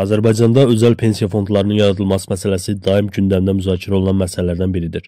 Azərbaycanda özəl pensiya fondlarının yaradılması məsələsi daim gündəmdə müzakirə olunan məsələlərdən biridir.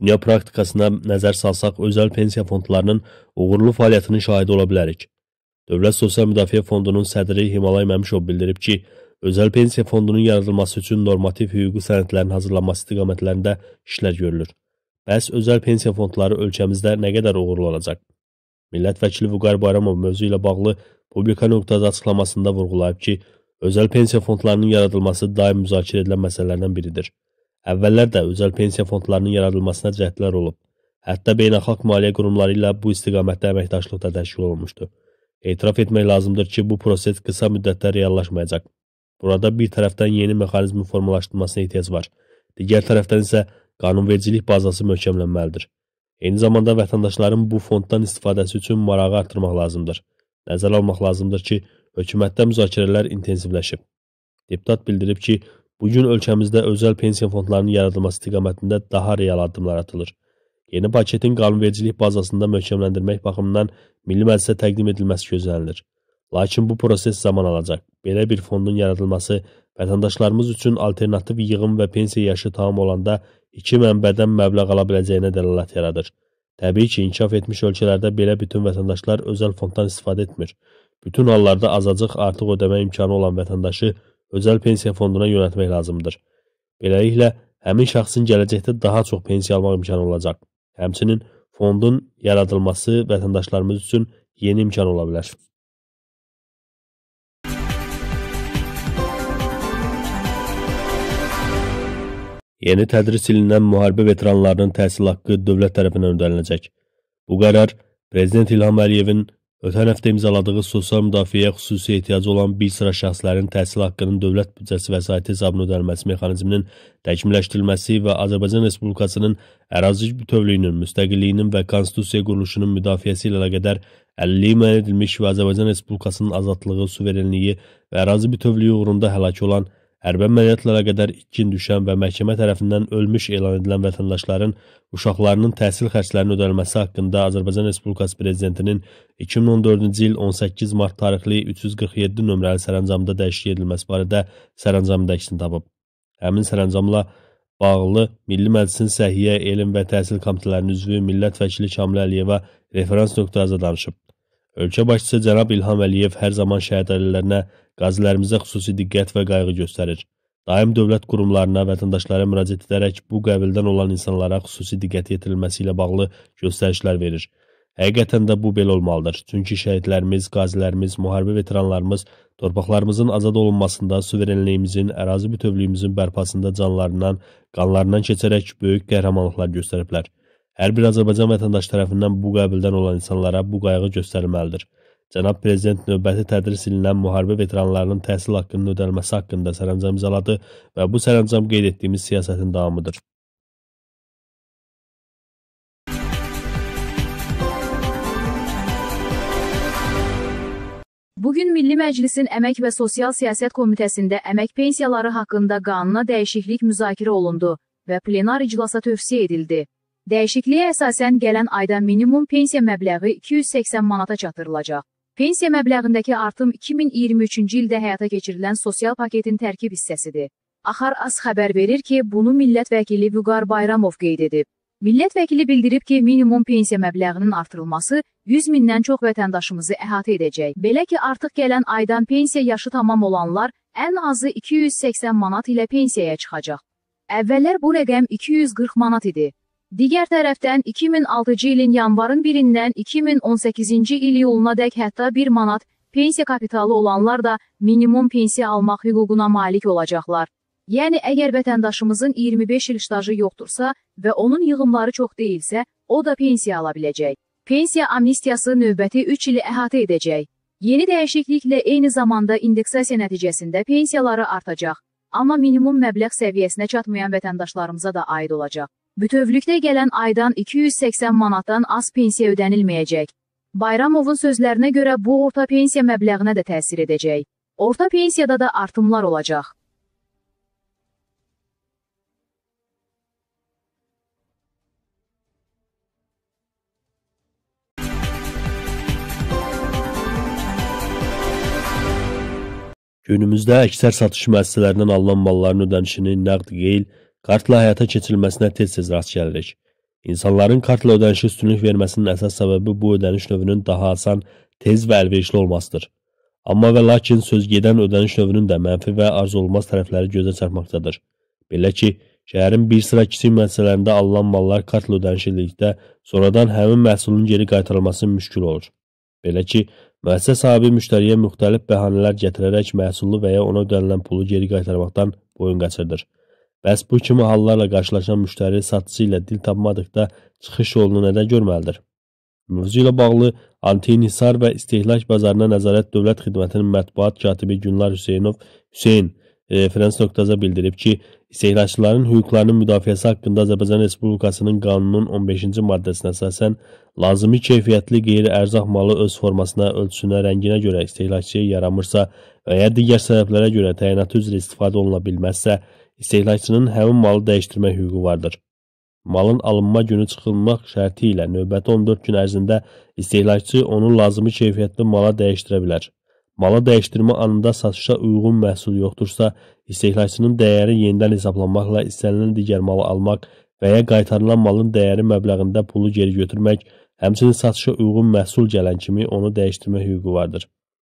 Dünya praktikasına nəzər salsaq, özəl pensiya fondlarının uğurlu fəaliyyətinin şahidi ola bilərik. Dövlət Sosial Müdafiə Fondunun sədri Himalay Məmşov bildirib ki, özəl pensiya fondunun yaradılması üçün normativ hüquqi sənədlərin hazırlanması istiqamətlərində işlər görülür. Bəs özəl pensiya fondları ölkəmizdə nə qədər uğurlu olacaq? Millət vəkili Vüqar Bayramov mövzu ilə bağlı publika nöqtədə açıqlamasında vurğulayıb ki, Özəl pensiya fondlarının yaradılması daim müzakirə edilən məsələlərdən biridir. Əvvəllər də özəl pensiya fondlarının yaradılmasına cəhdlər olub. Hətta beynəlxalq maliyyə qurumları ilə bu istiqamətdə əməkdaşlıq da təşkil olunmuşdu. Etiraf etmək lazımdır ki, bu proses qısa müddətdə reallaşmayacaq. Burada bir tərəfdən yeni mexanizmin formalaşdırılmasına ehtiyac var. Digər tərəfdən isə qanunvericilik bazası möhkəmlənməlidir. Eyni zamanda vətəndaşların bu fonddan istifadəsi üçün marağı artırmaq lazımdır. Nəzərə almaq lazımdır ki, hökumətdə müzakirələr intensivləşib. Deputat bildirib ki, bu gün ölkəmizdə özəl pensiya fondlarının yaradılması istiqamətində daha real addımlar atılır. Yeni paketin qanunvericilik bazasında möhkəmləndirmək baxımından Milli Məclisə təqdim edilməsi gözlənilir. Lakin bu proses zaman alacaq. Belə bir fondun yaradılması vətəndaşlarımız üçün alternativ yığım və pensiya yaşı tam olanda iki mənbədən məbləğ ala biləcəyinə dəlalət yaradır. Təbii ki, inkişaf etmiş ölkələrdə belə bütün vətəndaşlar özəl fonddan istifadə etmir. Bütün hallarda azacıq artıq ödəmə imkanı olan vətəndaşı özəl pensiya fonduna yönətmək lazımdır. Beləliklə, həmin şəxsin gələcəkdə daha çox pensiya almaq imkanı olacaq. Həmçinin fondun yaradılması vətəndaşlarımız üçün yeni imkan ola bilər. Yeni tədris ilindən müharibə veteranlarının təhsil haqqı dövlət tərəfindən ödəniləcək. Bu qərar Prezident İlham Əliyevin Ötən həftə imzaladığı sosial müdafiəyə xüsusi ehtiyacı olan bir sıra şəxslərin təhsil haqqının dövlət büdcəsi vəsaiti hesabına ödənilməsi mexanizminin təkmilləşdirilməsi və Azərbaycan Respublikasının ərazi bütövlüyünün, müstəqilliyinin və konstitusiya quruluşunun müdafiəsi ilə əlaqədar əlilliyi müəyyən edilmiş və Azərbaycan Respublikasının azadlığı, suverenliyi və ərazi bütövlüyü uğrunda həlak olan hərbi əməliyyatlara qədər itkin düşən və məhkəmə tərəfindən ölmüş elan edilən vətəndaşların uşaqlarının təhsil xərclərinin ödənilməsi haqqında Azərbaycan Respublikası Prezidentinin 2014-cü il 18 mart tarixli 347 nömrəli sərəncamda dəyişiklik edilməsi barədə sərəncamda əksini tapıb. Həmin sərəncamla bağlı Milli Məclisin Səhiyyə, Elm və Təhsil Komitələrinin üzvü Millət vəkili Kamil Əliyeva referans nöqtə azə danışıb. Ölkə başçısı cənab İlham Əliyev hər zaman şəhidələrinə, qazilərimizə xüsusi diqqət və qayğı göstərir. Daim dövlət qurumlarına, vətəndaşlara müraciət edərək bu qəbildən olan insanlara xüsusi diqqət yetirilməsi ilə bağlı göstərişlər verir. Həqiqətən də bu belə olmalıdır. Çünki şəhidlərimiz, qazilərimiz, müharibə veteranlarımız torpaqlarımızın azad olunmasında, suverenliyimizin, ərazi bütövlüyümüzün bərpasında canlarından, qanlarından keçərək böyük qəhrəmanlıqlar göstəriblər. Hər bir Azərbaycan vətəndaşı tərəfindən bu qəbildən olan insanlara bu qayğı göstərilməlidir. Cənab Prezident növbəti tədris ilinən müharibə veteranlarının təhsil haqqının ödənilməsi haqqında sərəncam imzaladı və bu sərəncam qeyd etdiyimiz siyasətin davamıdır. Bugün Milli Məclisin Əmək və Sosial Siyasət Komitəsində əmək pensiyaları haqqında qanuna dəyişiklik müzakirə olundu və plenar iclasa tövsiyə edildi. Dəyişikliyə əsasən gələn ayda minimum pensiya məbləği 280 manata çatdırılacaq. Pensiya məbləğindəki artım 2023-cü ildə həyata keçirilən sosial paketin tərkib hissəsidir. Axar Az xəbər verir ki, bunu millət vəkili Vüqar Bayramov qeyd edib. Millət vəkili bildirib ki, minimum pensiya məbləğinin artırılması 100 mindən çox vətəndaşımızı əhatə edəcək. Belə ki, artıq gələn aydan pensiya yaşı tamam olanlar ən azı 280 manat ilə pensiyaya çıxacaq. Əvvəllər bu rəqəm 240 manat idi. Digər tərəfdən 2006-cı ilin yanvarın 1-dən 2018-ci il iyuluna dək hətta 1 manat pensiya kapitalı olanlar da minimum pensiya almaq hüququna malik olacaqlar. Yəni, əgər vətəndaşımızın 25 il ştajı yoxdursa və onun yığımları çox deyilsə, o da pensiya ala biləcək. Pensiya amnistiyası növbəti 3 ili əhatə edəcək. Yeni dəyişikliklə eyni zamanda indeksasiya nəticəsində pensiyaları artacaq, amma minimum məbləğ səviyyəsinə çatmayan vətəndaşlarımıza da aid olacaq. Bütövlükdə gələn aydan 280 manatdan az pensiya ödənilməyəcək. Bayramovun sözlərinə görə bu orta pensiya məbləğinə də təsir edəcək. Orta pensiyada da artımlar olacaq. Günümüzdə əksər satış müəssisələrindən alınan malların ödənişini nəqd qeyl kartla həyata keçirilməsinə tez-tez rast gəlirik. İnsanların kartla ödənişi üstünlük verməsinin əsas səbəbi bu ödəniş növünün daha asan, tez və əlverişli olmasıdır. Amma və lakin söz gedən ödəniş növünün də mənfi və arzulmaz tərəfləri gözə çarpmaqdadır. Belə ki, şəhərin bir sıra kiçik müəssisələrində alınan mallar kartla ödəniş edildikdə sonradan həmin məhsulun geri qaytarılması müşkül olur. Belə ki, müəssisə sahibi müştəriyə müxtəlif bəhanələr gətirərək məhsulu və ya ona ödənilən pulu geri qaytarmaqdan boyun qaçırdır. Bəs bu kimi hallarla qarşılaşan müştəri satıcı ilə dil tapmadıqda çıxış yolunu nədən görməlidir? Mövzu ilə bağlı Antinisar və İstehlak bazarına nəzarət dövlət xidmətinin mətbuat katibi Günlar Hüseynov Hüseyn referans.az-a bildirib ki, istehlakçıların hüquqlarının müdafiəsi haqqında Azərbaycan Respublikasının qanununun 15-ci maddəsinə əsasən lazımi keyfiyyətli qeyri-ərzaq malı öz formasına, ölçüsünə, rənginə görə istehlakçıya yaramırsa və ya digər səbəblərə görə təyinatı üzrə istifadə oluna bilməzsə, İstehlakçının həmin malı dəyişdirmək hüququ vardır. Malın alınma günü çıxılmaq şərti ilə növbəti 14 gün ərzində istehlakçı onu lazımi keyfiyyətli mala dəyişdirə bilər. Malı dəyişdirmə anında satışa uyğun məhsul yoxdursa, istehlakçının dəyəri yenidən hesablanmaqla istənilən digər malı almaq və ya qaytarılan malın dəyəri məbləğində pulu geri götürmək, həmçinin satışa uyğun məhsul gələn kimi onu dəyişdirmə hüququ vardır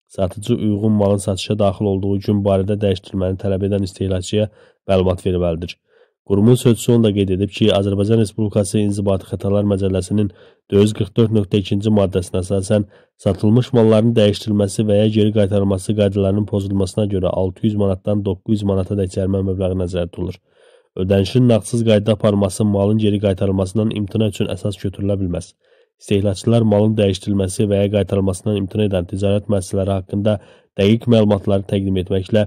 satıcı uyğun malın satışa daxil olduğu gün barədə dəyişdirməni tələb edən istehlakçıya məlumat verməlidir. Qurumun sözçüsü onu da qeyd edib ki, Azərbaycan Respublikası İnzibati Xətalar Məcəlləsinin 444.2-ci maddəsinə əsasən satılmış malların dəyişdirilməsi və ya geri qaytarılması qaydalarının pozulmasına görə 600 manatdan 900 manata dək cərimə məbləği nəzərdə tutulur. Ödənişin nağdsız qayda aparması malın geri qaytarılmasından imtina üçün əsas götürülə bilməz istehlakçılar malın dəyişdirilməsi və ya qaytarılmasından imtina edən ticarət müəssisələri haqqında dəqiq məlumatları təqdim etməklə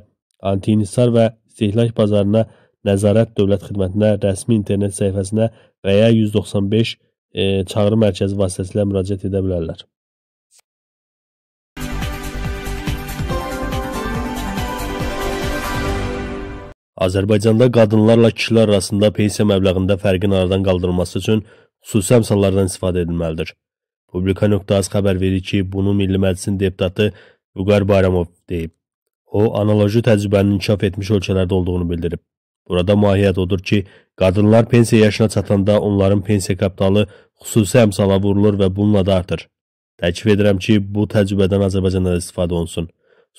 antiinhisar və istehlak bazarına nəzarət dövlət xidmətinə rəsmi internet səhifəsinə və ya 195 e, çağrı mərkəzi vasitəsilə müraciət edə bilərlər. Azərbaycanda qadınlarla kişilər arasında pensiya məbləğində fərqin aradan qaldırılması üçün xüsusi əmsallardan istifadə edilməlidir. Publika.az xəbər verir ki, bunu Milli Məclisin deputatı Vüqar Bayramov deyib. O, analoji təcrübənin inkişaf etmiş ölkələrdə olduğunu bildirib. Burada mahiyyət odur ki, qadınlar pensiya yaşına çatanda onların pensiya kapitalı xüsusi əmsala vurulur və bununla da artır. Təklif edirəm ki, bu təcrübədən Azərbaycanda da istifadə olunsun.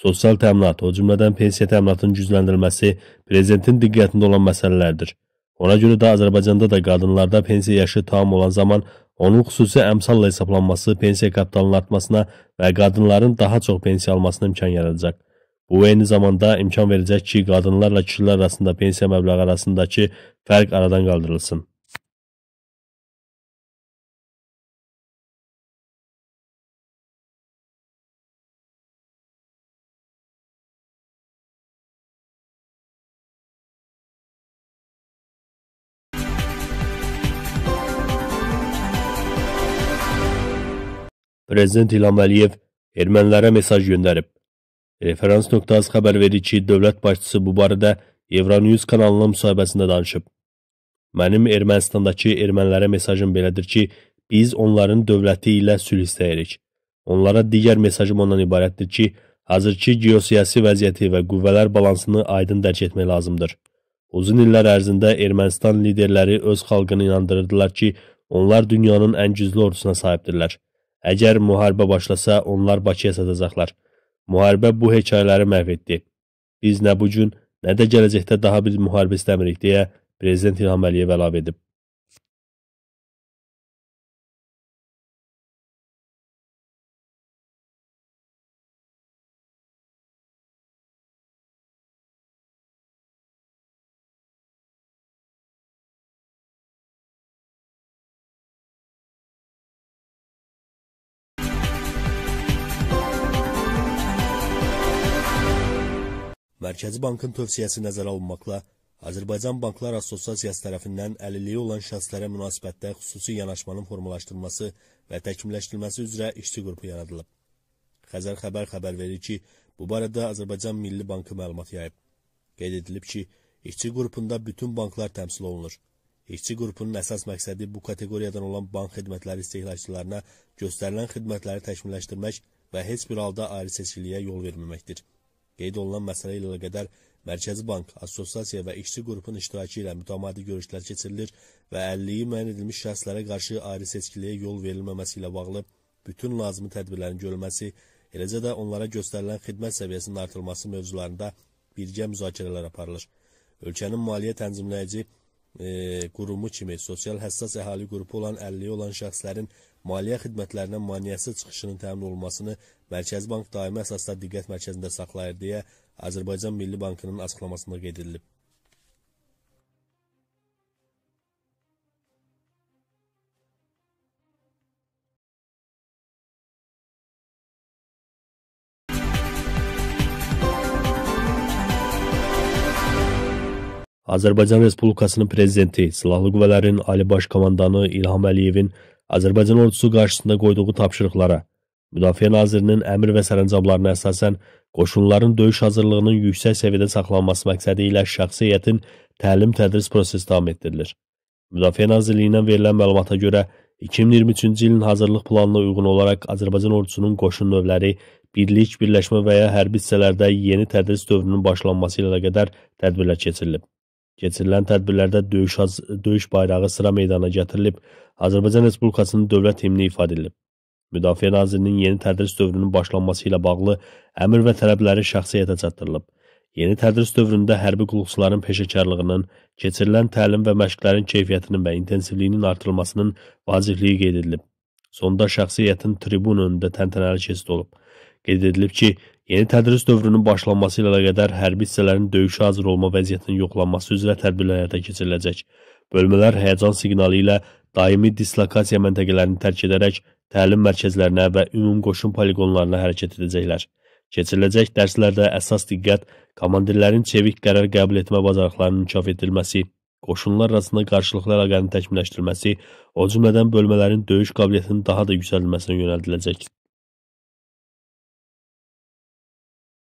Sosial təminat, o cümlədən pensiya təminatının gücləndirilməsi prezidentin diqqətində olan məsələlərdir. Ona görə də Azərbaycanda da qadınlarda pensiya yaşı tam olan zaman onun xüsusi əmsalla hesablanması pensiya kapitalının artmasına və qadınların daha çox pensiya almasına imkan yaradacaq. Bu eyni zamanda imkan verəcək ki, qadınlarla kişilər arasında pensiya məbləği arasındakı fərq aradan qaldırılsın. Prezident İlham Əliyev ermənilərə mesaj göndərib. Referans nöqtəsi xəbər verir ki, dövlət başçısı bu barədə Euronews kanalına müsahibəsində danışıb. Mənim Ermənistandakı ermənilərə mesajım belədir ki, biz onların dövləti ilə sülh istəyirik. Onlara digər mesajım ondan ibarətdir ki, hazırki geosiyasi vəziyyəti və qüvvələr balansını aydın dərk etmək lazımdır. Uzun illər ərzində Ermənistan liderləri öz xalqını inandırırdılar ki, onlar dünyanın ən güclü ordusuna sahibdirlər. Əgər müharibə başlasa, onlar Bakıya satacaqlar. Müharibə bu hekayələri məhv etdi. Biz nə bu gün, nə də gələcəkdə daha bir müharibə istəmirik deyə Prezident İlham Əliyev əlavə edib. Mərkəzi Bankın tövsiyəsi nəzərə alınmaqla Azərbaycan Banklar Assosiasiyası tərəfindən əlilliyi olan şəxslərə münasibətdə xüsusi yanaşmanın formalaşdırılması və təkmilləşdirilməsi üzrə işçi qrupu yaradılıb. Xəzər xəbər xəbər verir ki, bu barədə Azərbaycan Milli Bankı məlumat yayıb. Qeyd edilib ki, işçi qrupunda bütün banklar təmsil olunur. İşçi qrupunun əsas məqsədi bu kateqoriyadan olan bank xidmətləri istehlakçılarına göstərilən xidmətləri təkmilləşdirmək və heç bir halda ayrı seçkiliyə yol verməməkdir. Qeyd olunan məsələ ilə qədər Mərkəzi Bank, Assosiasiya və İşçi Qrupun iştirakı ilə mütəmadi görüşlər keçirilir və 50-yi müəyyən edilmiş şəxslərə qarşı ayrı seçkiliyə yol verilməməsi ilə bağlı bütün lazımi tədbirlərin görülməsi, eləcə də onlara göstərilən xidmət səviyyəsinin artırılması mövzularında birgə müzakirələr aparılır. Ölkənin maliyyə tənzimləyici e, qurumu kimi sosial həssas əhali qrupu olan 50 olan şəxslərin maliyyə xidmətlərinə maneəsiz çıxışının təmin olunmasını Mərkəzi Bank daimi əsasda diqqət mərkəzində saxlayır deyə Azərbaycan Milli Bankının açıqlamasında qeyd edilib. Azərbaycan Respublikasının prezidenti Silahlı Qüvvələrin Ali Baş Komandanı İlham Əliyevin Azərbaycan ordusu qarşısında qoyduğu tapşırıqlara, Müdafiə Nazirinin əmr və sərəncamlarına əsasən qoşunların döyüş hazırlığının yüksək səviyyədə saxlanması məqsədi ilə şəxsiyyətin təlim-tədris prosesi davam etdirilir. Müdafiə Nazirliyindən verilən məlumata görə 2023-cü ilin hazırlıq planına uyğun olaraq Azərbaycan ordusunun qoşun növləri birlik, birləşmə və ya hərbi hissələrdə yeni tədris dövrünün başlanması ilə qədər tədbirlər keçirilib. Keçirilən tədbirlərdə döyüş, döyüş bayrağı sıra meydana gətirilib, Azərbaycan Respublikasının dövlət himni ifadə edilib. Müdafiə Nazirinin yeni tədris dövrünün başlanması ilə bağlı əmr və tələbləri şəxsiyyətə çatdırılıb. Yeni tədris dövründə hərbi qulluqçuların peşəkarlığının, keçirilən təlim və məşqlərin keyfiyyətinin və intensivliyinin artırılmasının vacibliyi qeyd edilib. Sonda şəxsiyyətin tribun önündə təntənəli keçid olub. Qeyd edilib ki, Yeni tədris dövrünün başlanması ilə əlaqədar hərbi hissələrin döyüşə hazır olma vəziyyətinin yoxlanması üzrə tədbirlər həyata keçiriləcək. Bölmələr həyəcan siqnalı ilə daimi dislokasiya məntəqələrini tərk edərək təlim mərkəzlərinə və ümum qoşun poliqonlarına hərəkət edəcəklər. Keçiriləcək dərslərdə əsas diqqət komandirlərin çevik qərar qəbul etmə bacarıqlarının inkişaf edilməsi, qoşunlar arasında qarşılıqlı əlaqənin təkmilləşdirilməsi, o cümlədən bölmələrin döyüş qabiliyyətinin daha da yüksəldilməsinə yönəldiləcək.